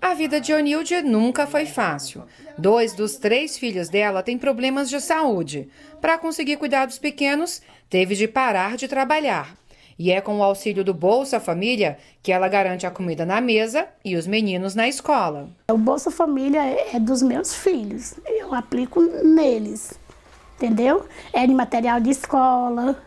A vida de Onilde nunca foi fácil. Dois dos três filhos dela têm problemas de saúde. Para conseguir cuidados pequenos, teve de parar de trabalhar. E é com o auxílio do Bolsa Família que ela garante a comida na mesa e os meninos na escola. O Bolsa Família é, é dos meus filhos. Eu aplico neles, entendeu? É de material de escola,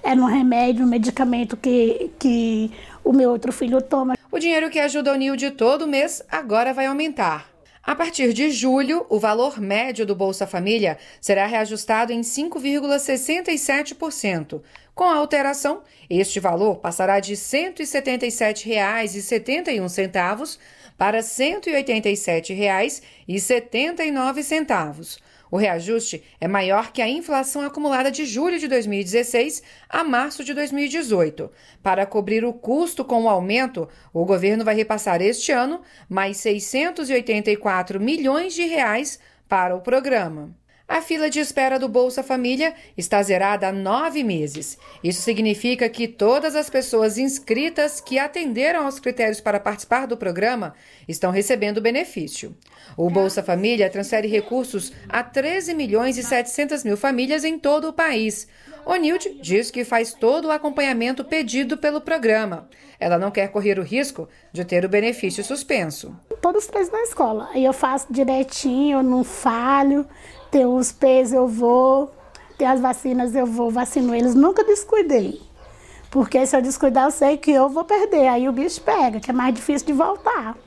é no remédio, no medicamento que, que o meu outro filho toma. O dinheiro que ajuda o NIL de todo mês agora vai aumentar. A partir de julho, o valor médio do Bolsa Família será reajustado em 5,67%, com a alteração, este valor passará de R$ 177,71 para R$ 187,79. O reajuste é maior que a inflação acumulada de julho de 2016 a março de 2018. Para cobrir o custo com o aumento, o governo vai repassar este ano mais 684 milhões de reais para o programa. A fila de espera do Bolsa Família está zerada há nove meses. Isso significa que todas as pessoas inscritas que atenderam aos critérios para participar do programa estão recebendo benefício. O Bolsa Família transfere recursos a 13 milhões e 700 mil famílias em todo o país. Onild diz que faz todo o acompanhamento pedido pelo programa. Ela não quer correr o risco de ter o benefício suspenso. Todos os três na escola. aí Eu faço direitinho, eu não falho. Tem os P's eu vou, tem as vacinas eu vou, vacino eles. Nunca descuidei. Porque se eu descuidar, eu sei que eu vou perder. Aí o bicho pega, que é mais difícil de voltar.